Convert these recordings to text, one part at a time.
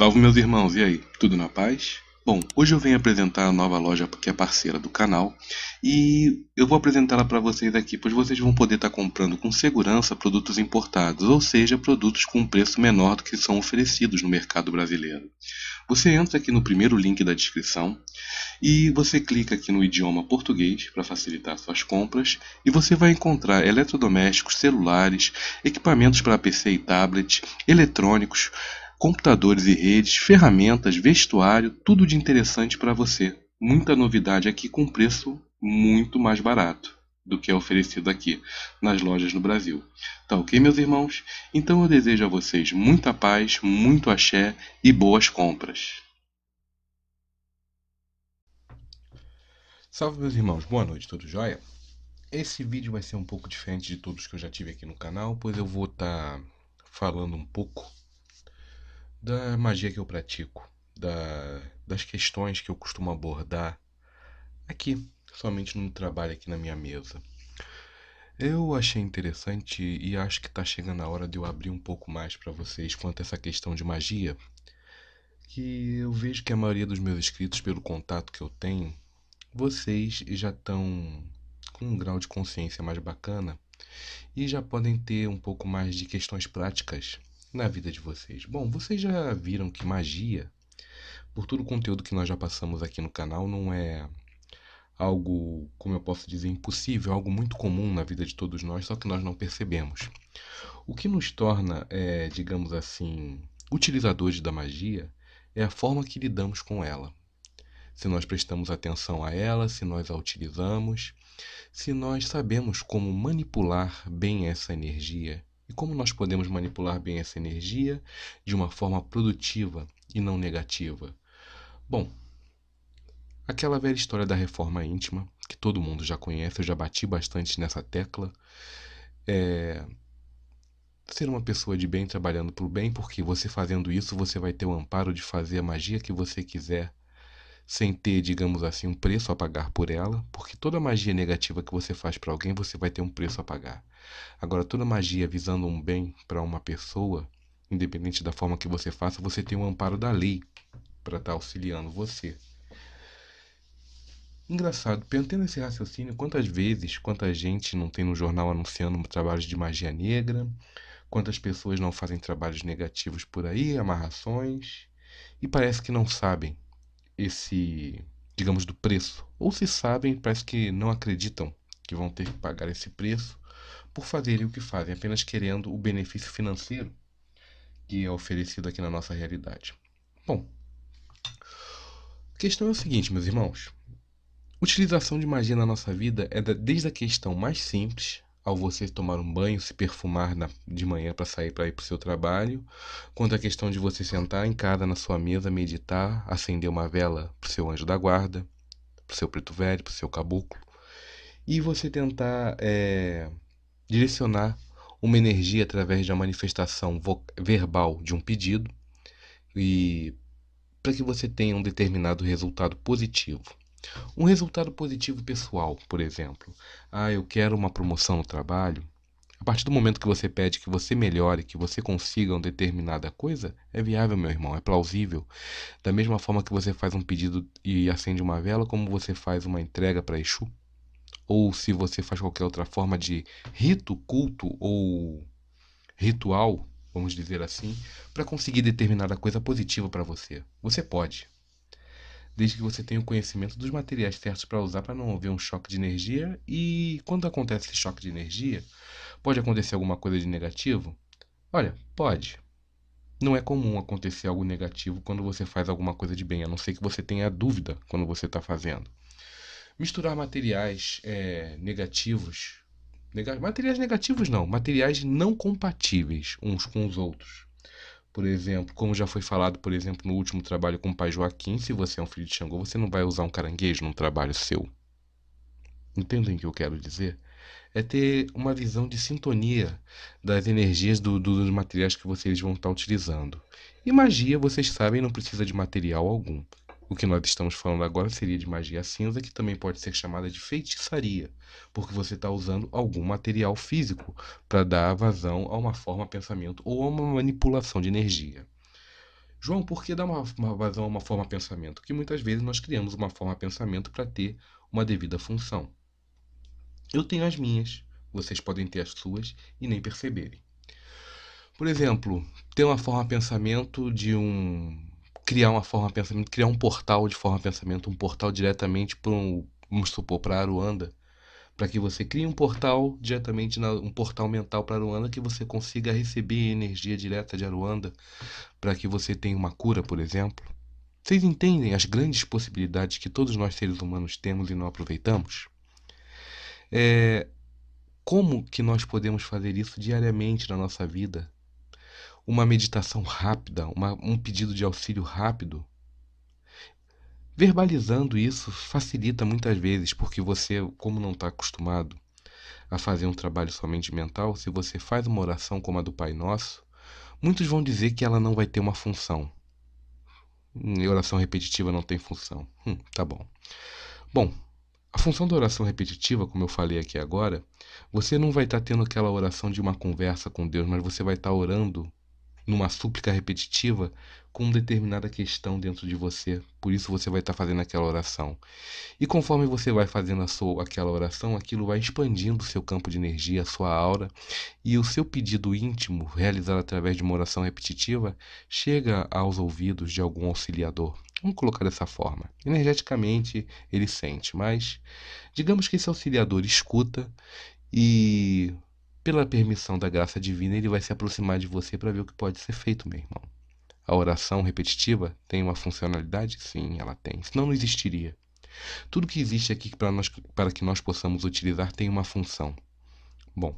Salve meus irmãos, e aí? Tudo na paz? Bom, hoje eu venho apresentar a nova loja que é parceira do canal e eu vou apresentá-la para vocês aqui, pois vocês vão poder estar tá comprando com segurança produtos importados, ou seja, produtos com um preço menor do que são oferecidos no mercado brasileiro. Você entra aqui no primeiro link da descrição e você clica aqui no idioma português para facilitar suas compras e você vai encontrar eletrodomésticos, celulares, equipamentos para PC e tablet, eletrônicos, computadores e redes, ferramentas, vestuário, tudo de interessante para você. Muita novidade aqui com preço muito mais barato do que é oferecido aqui nas lojas no Brasil. Tá ok, meus irmãos? Então eu desejo a vocês muita paz, muito axé e boas compras. Salve, meus irmãos, boa noite, tudo jóia? Esse vídeo vai ser um pouco diferente de todos que eu já tive aqui no canal, pois eu vou estar tá falando um pouco da magia que eu pratico, da, das questões que eu costumo abordar aqui, somente no trabalho aqui na minha mesa. Eu achei interessante e acho que está chegando a hora de eu abrir um pouco mais para vocês quanto a essa questão de magia, que eu vejo que a maioria dos meus inscritos, pelo contato que eu tenho, vocês já estão com um grau de consciência mais bacana e já podem ter um pouco mais de questões práticas na vida de vocês? Bom, vocês já viram que magia, por todo o conteúdo que nós já passamos aqui no canal, não é algo, como eu posso dizer, impossível, é algo muito comum na vida de todos nós, só que nós não percebemos. O que nos torna, é, digamos assim, utilizadores da magia é a forma que lidamos com ela. Se nós prestamos atenção a ela, se nós a utilizamos, se nós sabemos como manipular bem essa energia e como nós podemos manipular bem essa energia de uma forma produtiva e não negativa. Bom, aquela velha história da reforma íntima, que todo mundo já conhece, eu já bati bastante nessa tecla, é ser uma pessoa de bem trabalhando para o bem, porque você fazendo isso, você vai ter o amparo de fazer a magia que você quiser sem ter, digamos assim, um preço a pagar por ela, porque toda magia negativa que você faz para alguém, você vai ter um preço a pagar. Agora, toda magia visando um bem para uma pessoa, independente da forma que você faça, você tem o um amparo da lei para estar tá auxiliando você. Engraçado, tentando esse raciocínio, quantas vezes, quanta gente não tem no jornal anunciando trabalhos de magia negra, quantas pessoas não fazem trabalhos negativos por aí, amarrações, e parece que não sabem esse, digamos, do preço. Ou se sabem, parece que não acreditam que vão ter que pagar esse preço por fazerem o que fazem, apenas querendo o benefício financeiro que é oferecido aqui na nossa realidade. Bom, a questão é o seguinte, meus irmãos. Utilização de magia na nossa vida é desde a questão mais simples ao você tomar um banho, se perfumar na, de manhã para sair para ir para o seu trabalho, quanto à questão de você sentar em casa na sua mesa, meditar, acender uma vela para o seu anjo da guarda, para o seu preto velho, para o seu caboclo, e você tentar é, direcionar uma energia através da manifestação verbal de um pedido e para que você tenha um determinado resultado positivo. Um resultado positivo pessoal, por exemplo. Ah, eu quero uma promoção no trabalho. A partir do momento que você pede que você melhore, que você consiga uma determinada coisa, é viável, meu irmão, é plausível. Da mesma forma que você faz um pedido e acende uma vela, como você faz uma entrega para Exu, ou se você faz qualquer outra forma de rito, culto ou ritual, vamos dizer assim, para conseguir determinada coisa positiva para você. Você pode desde que você tenha o conhecimento dos materiais certos para usar para não haver um choque de energia. E quando acontece esse choque de energia, pode acontecer alguma coisa de negativo? Olha, pode. Não é comum acontecer algo negativo quando você faz alguma coisa de bem, a não ser que você tenha dúvida quando você está fazendo. Misturar materiais é, negativos. Nega materiais negativos não, materiais não compatíveis uns com os outros por exemplo, como já foi falado, por exemplo, no último trabalho com o pai Joaquim, se você é um filho de Xangô, você não vai usar um caranguejo num trabalho seu. Entendem o que eu quero dizer? É ter uma visão de sintonia das energias do, do, dos materiais que vocês vão estar utilizando. E magia, vocês sabem, não precisa de material algum. O que nós estamos falando agora seria de magia cinza, que também pode ser chamada de feitiçaria, porque você está usando algum material físico para dar vazão a uma forma de pensamento ou a uma manipulação de energia. João, por que dar uma, uma vazão a uma forma de pensamento? Que muitas vezes nós criamos uma forma de pensamento para ter uma devida função. Eu tenho as minhas, vocês podem ter as suas e nem perceberem. Por exemplo, tem uma forma de pensamento de um criar uma forma de pensamento, criar um portal de forma de pensamento, um portal diretamente para um, vamos supor, para Aruanda, para que você crie um portal diretamente, na, um portal mental para Aruanda, que você consiga receber energia direta de Aruanda, para que você tenha uma cura, por exemplo. Vocês entendem as grandes possibilidades que todos nós seres humanos temos e não aproveitamos? É, como que nós podemos fazer isso diariamente na nossa vida uma meditação rápida, uma, um pedido de auxílio rápido. Verbalizando isso facilita muitas vezes, porque você, como não está acostumado a fazer um trabalho somente mental, se você faz uma oração como a do Pai Nosso, muitos vão dizer que ela não vai ter uma função. E hum, oração repetitiva não tem função. Hum, tá bom. Bom, a função da oração repetitiva, como eu falei aqui agora, você não vai estar tá tendo aquela oração de uma conversa com Deus, mas você vai estar tá orando numa súplica repetitiva com determinada questão dentro de você. Por isso você vai estar tá fazendo aquela oração. E conforme você vai fazendo a sua, aquela oração, aquilo vai expandindo o seu campo de energia, a sua aura, e o seu pedido íntimo, realizado através de uma oração repetitiva, chega aos ouvidos de algum auxiliador. Vamos colocar dessa forma. Energeticamente ele sente, mas digamos que esse auxiliador escuta e pela permissão da graça divina, ele vai se aproximar de você para ver o que pode ser feito, meu irmão. A oração repetitiva tem uma funcionalidade? Sim, ela tem. Senão não existiria. Tudo que existe aqui para, nós, para que nós possamos utilizar tem uma função. Bom,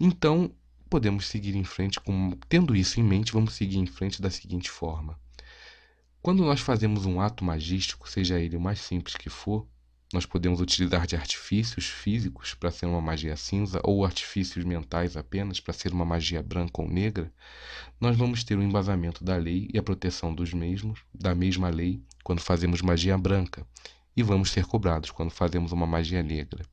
então podemos seguir em frente, com, tendo isso em mente, vamos seguir em frente da seguinte forma. Quando nós fazemos um ato magístico, seja ele o mais simples que for, nós podemos utilizar de artifícios físicos para ser uma magia cinza ou artifícios mentais apenas para ser uma magia branca ou negra. Nós vamos ter o embasamento da lei e a proteção dos mesmos, da mesma lei, quando fazemos magia branca, e vamos ser cobrados quando fazemos uma magia negra.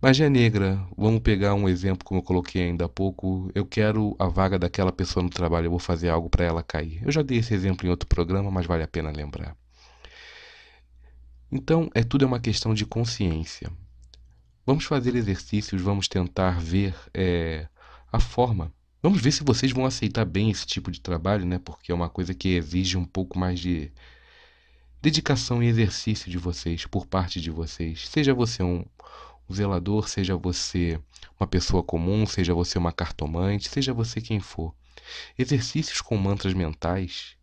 Magia negra, vamos pegar um exemplo como eu coloquei ainda há pouco. Eu quero a vaga daquela pessoa no trabalho, eu vou fazer algo para ela cair. Eu já dei esse exemplo em outro programa, mas vale a pena lembrar. Então, é tudo é uma questão de consciência. Vamos fazer exercícios, vamos tentar ver é, a forma. Vamos ver se vocês vão aceitar bem esse tipo de trabalho, né? Porque é uma coisa que exige um pouco mais de dedicação e exercício de vocês, por parte de vocês. Seja você um, um zelador, seja você uma pessoa comum, seja você uma cartomante, seja você quem for. Exercícios com mantras mentais,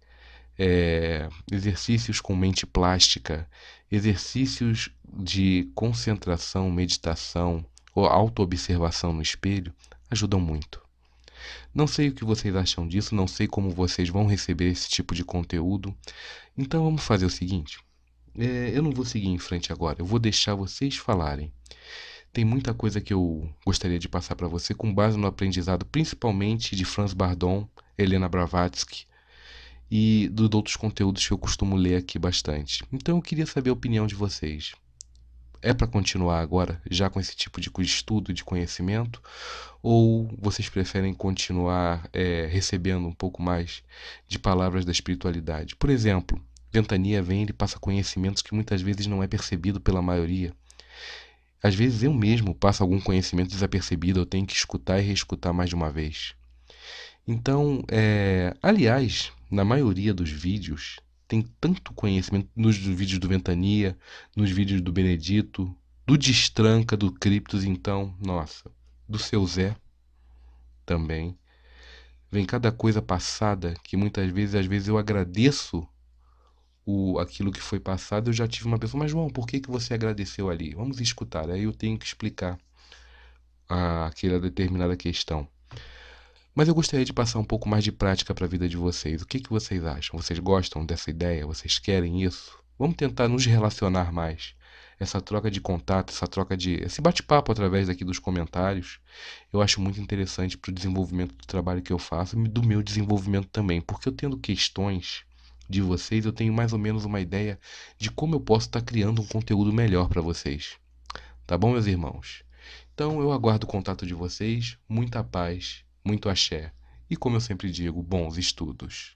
é, exercícios com mente plástica, Exercícios de concentração, meditação ou autoobservação no espelho ajudam muito. Não sei o que vocês acham disso, não sei como vocês vão receber esse tipo de conteúdo. Então vamos fazer o seguinte: é, eu não vou seguir em frente agora, eu vou deixar vocês falarem. Tem muita coisa que eu gostaria de passar para você com base no aprendizado, principalmente de Franz Bardon, Helena Blavatsky e dos outros conteúdos que eu costumo ler aqui bastante. Então eu queria saber a opinião de vocês. É para continuar agora, já com esse tipo de estudo, de conhecimento? Ou vocês preferem continuar é, recebendo um pouco mais de palavras da espiritualidade? Por exemplo, Ventania vem e passa conhecimentos que muitas vezes não é percebido pela maioria. Às vezes eu mesmo passo algum conhecimento desapercebido, eu tenho que escutar e reescutar mais de uma vez. Então, é... aliás, na maioria dos vídeos tem tanto conhecimento nos vídeos do Ventania, nos vídeos do Benedito, do Destranca, do Criptos, então, nossa, do seu Zé também. Vem cada coisa passada que muitas vezes, às vezes eu agradeço o aquilo que foi passado, eu já tive uma pessoa, mas João, por que que você agradeceu ali? Vamos escutar, aí eu tenho que explicar a, aquela determinada questão. Mas eu gostaria de passar um pouco mais de prática para a vida de vocês. O que, que vocês acham? Vocês gostam dessa ideia? Vocês querem isso? Vamos tentar nos relacionar mais. Essa troca de contato, essa troca de. esse bate-papo através daqui dos comentários, eu acho muito interessante para o desenvolvimento do trabalho que eu faço e do meu desenvolvimento também. Porque eu tendo questões de vocês, eu tenho mais ou menos uma ideia de como eu posso estar tá criando um conteúdo melhor para vocês. Tá bom, meus irmãos? Então eu aguardo o contato de vocês, muita paz muito axé e, como eu sempre digo, bons estudos.